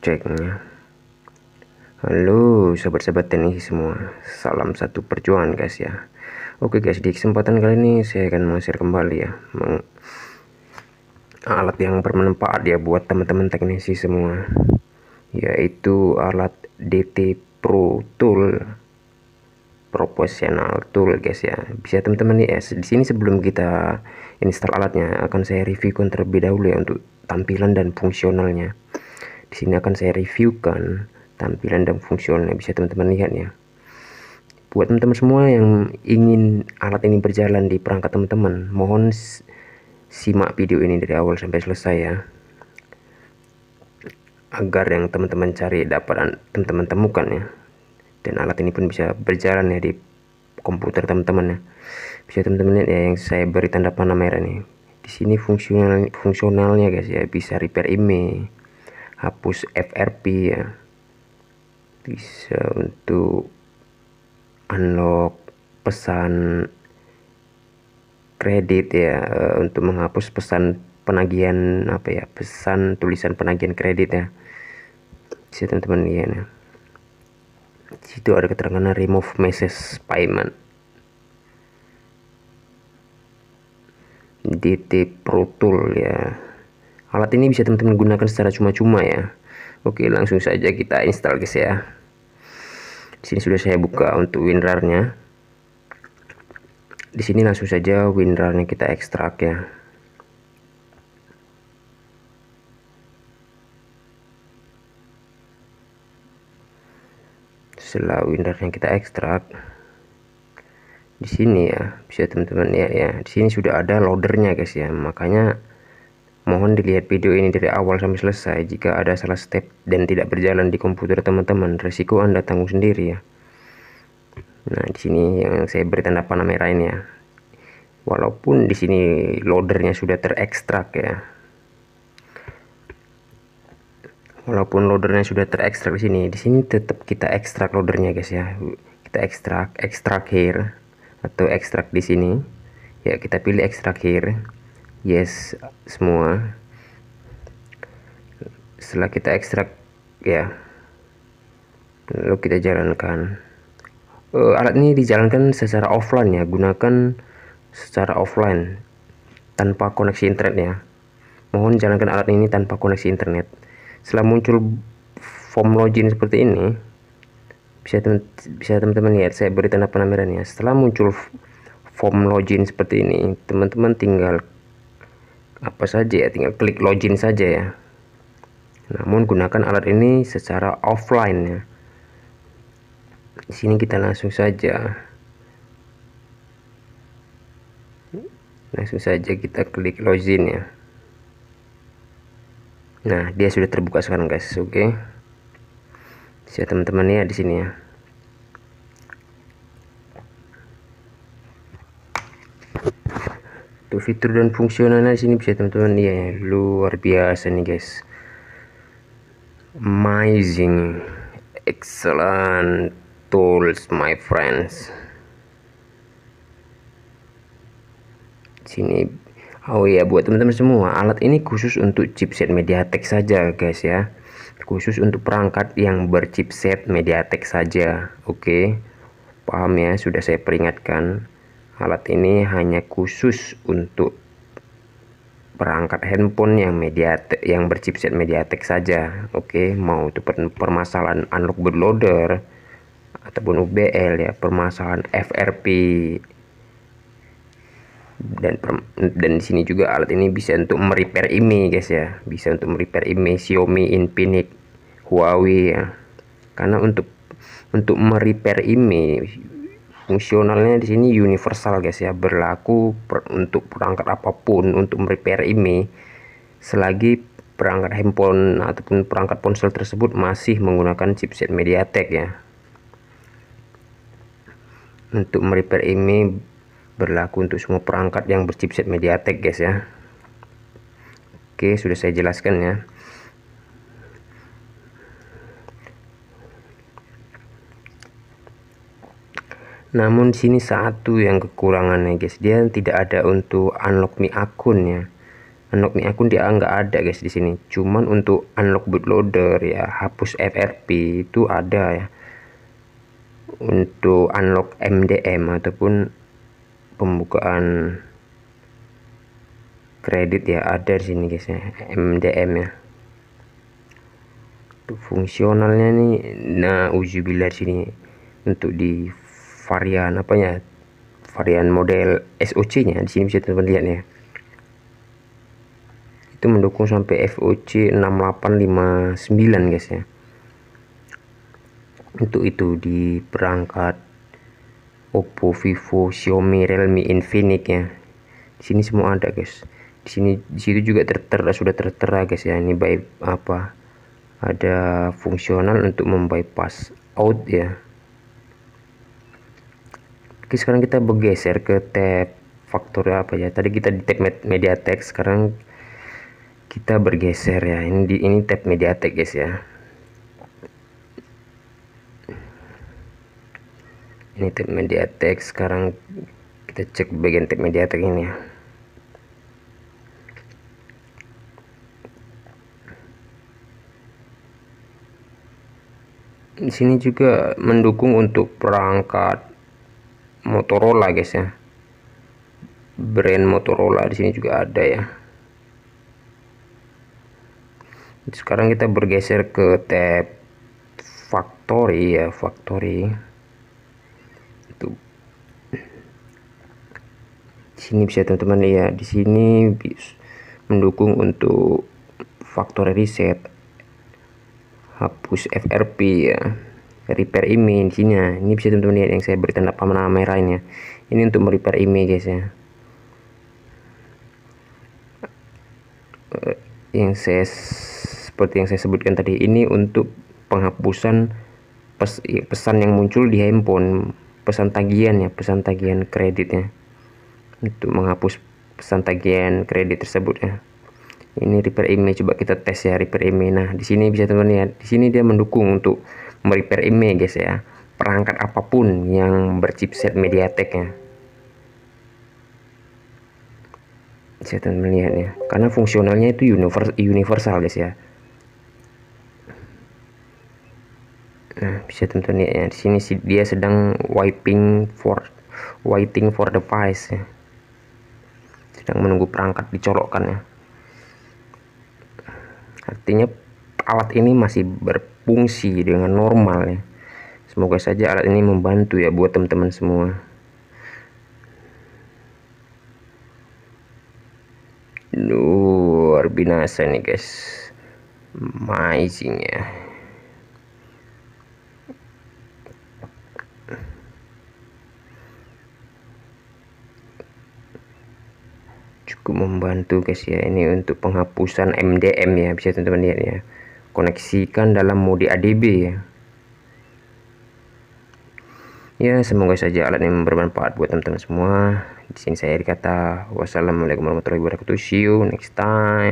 ceknya. Halo sahabat-sahabat tenis semua, salam satu perjuangan guys ya. Oke guys, di kesempatan kali ini saya akan mengasir kembali ya meng alat yang bermanfaat ya buat teman-teman teknisi semua, yaitu alat DT Pro Tool proporsional Tool guys ya. Bisa teman-teman ya di sini sebelum kita install alatnya akan saya review terlebih dahulu ya untuk tampilan dan fungsionalnya di sini akan saya reviewkan tampilan dan fungsionalnya bisa teman-teman lihat ya buat teman-teman semua yang ingin alat ini berjalan di perangkat teman-teman mohon simak video ini dari awal sampai selesai ya agar yang teman-teman cari dapat teman-teman temukan ya dan alat ini pun bisa berjalan ya di komputer teman-teman ya bisa teman-teman lihat ya yang saya beri tanda panah merah nih di sini fungsional fungsionalnya guys ya bisa repair email hapus FRP ya bisa untuk unlock pesan kredit ya eh, untuk menghapus pesan penagihan apa ya pesan tulisan penagihan kredit ya bisa teman-teman ya nah. situ ada keterangan remove message payment DT Pro Tool ya Alat ini bisa teman-teman gunakan secara cuma-cuma ya. Oke, langsung saja kita install guys ya. Di sini sudah saya buka untuk WinRAR-nya. Di sini langsung saja WinRAR-nya kita ekstrak ya. Setelah WinRAR-nya kita ekstrak, di sini ya, bisa teman-teman lihat ya. Di sini sudah ada loadernya guys ya. Makanya Mohon dilihat video ini dari awal sampai selesai jika ada salah step dan tidak berjalan di komputer teman-teman, resiko Anda tanggung sendiri ya. Nah, di sini yang saya beri tanda panah merah ini ya. Walaupun di sini loadernya sudah terekstrak ya. Walaupun loadernya sudah terekstrak di sini, di sini tetap kita ekstrak loadernya guys ya. Kita ekstrak, ekstrak here atau ekstrak di sini. Ya, kita pilih ekstrak here yes semua setelah kita ekstrak ya lalu kita jalankan uh, alat ini dijalankan secara offline ya gunakan secara offline tanpa koneksi internet ya mohon jalankan alat ini tanpa koneksi internet setelah muncul form login seperti ini bisa teman bisa teman-teman lihat saya beri tanda penamerannya setelah muncul form login seperti ini teman-teman tinggal apa saja ya tinggal klik login saja ya namun gunakan alat ini secara offline ya di sini kita langsung saja langsung saja kita klik login ya nah dia sudah terbuka sekarang guys oke okay. siap teman-teman ya di sini ya untuk fitur dan fungsionalnya sini bisa teman-teman ya luar biasa nih guys amazing excellent tools my friends sini Oh iya buat teman-teman semua alat ini khusus untuk chipset Mediatek saja guys ya khusus untuk perangkat yang berchipset Mediatek saja oke okay? paham ya sudah saya peringatkan alat ini hanya khusus untuk perangkat handphone yang mediatek yang berchipset mediatek saja oke okay? mau itu permasalahan unlock bootloader ataupun UBL ya permasalahan FRP dan dan di sini juga alat ini bisa untuk merepair IMEI guys ya bisa untuk merepair IMEI Xiaomi Infinix Huawei ya karena untuk untuk merepair IMEI fungsionalnya di sini universal guys ya berlaku per, untuk perangkat apapun untuk repair ini, selagi perangkat handphone ataupun perangkat ponsel tersebut masih menggunakan chipset MediaTek ya untuk merepair ini berlaku untuk semua perangkat yang berchipset MediaTek guys ya oke sudah saya jelaskan ya namun sini satu yang kekurangannya guys dia tidak ada untuk unlock mi akun ya unlock mi akun dia nggak ada guys di sini cuman untuk unlock bootloader ya hapus FRP itu ada ya untuk unlock MDM ataupun pembukaan kredit ya ada di sini guys ya MDM ya untuk fungsionalnya nih nah uji uzubillah sini untuk di varian apa ya varian model SOC nya di sini bisa teman lihat ya itu mendukung sampai FOC 6859 guys ya untuk itu di perangkat Oppo, Vivo, Xiaomi, Realme, Infinix ya di sini semua ada guys di sini di situ juga tertera sudah tertera guys ya ini baik apa ada fungsional untuk membypass out ya Oke sekarang kita bergeser ke tab faktor apa ya tadi kita di tab Mediatek, sekarang kita bergeser ya ini di ini tab Mediatek, text guys ya ini tab Mediatek, sekarang kita cek bagian tab Mediatek ini ya di sini juga mendukung untuk perangkat Motorola guys ya brand Motorola di sini juga ada ya sekarang kita bergeser ke tab factory ya factory itu di sini bisa teman-teman ya di sini mendukung untuk factory reset hapus FRP ya repair image ini ya ini bisa teman-teman lihat yang saya beri tanda panah merah ini ini untuk merepair image guys ya eh, yang saya seperti yang saya sebutkan tadi ini untuk penghapusan pes, pesan yang muncul di handphone pesan tagihan ya pesan tagihan kreditnya untuk menghapus pesan tagihan kredit tersebut ya ini repair image coba kita tes ya repair image nah di sini bisa teman teman lihat di sini dia mendukung untuk merepair ini guys ya perangkat apapun yang berchipset Mediatek ya saya melihatnya karena fungsionalnya itu universal, universal guys ya nah bisa teman lihat ya, ya di sini dia sedang wiping for waiting for the device ya sedang menunggu perangkat dicolokkan ya artinya alat ini masih ber, berfungsi dengan normal ya. Semoga saja alat ini membantu ya buat teman-teman semua. Luar binasa nih guys. Amazing ya. cukup membantu guys ya ini untuk penghapusan MDM ya bisa teman-teman lihat ya koneksikan dalam mode ADB ya. Ya, semoga saja alat ini bermanfaat buat teman-teman semua. Di sini saya dikata wassalamualaikum warahmatullahi wabarakatuh. See you next time.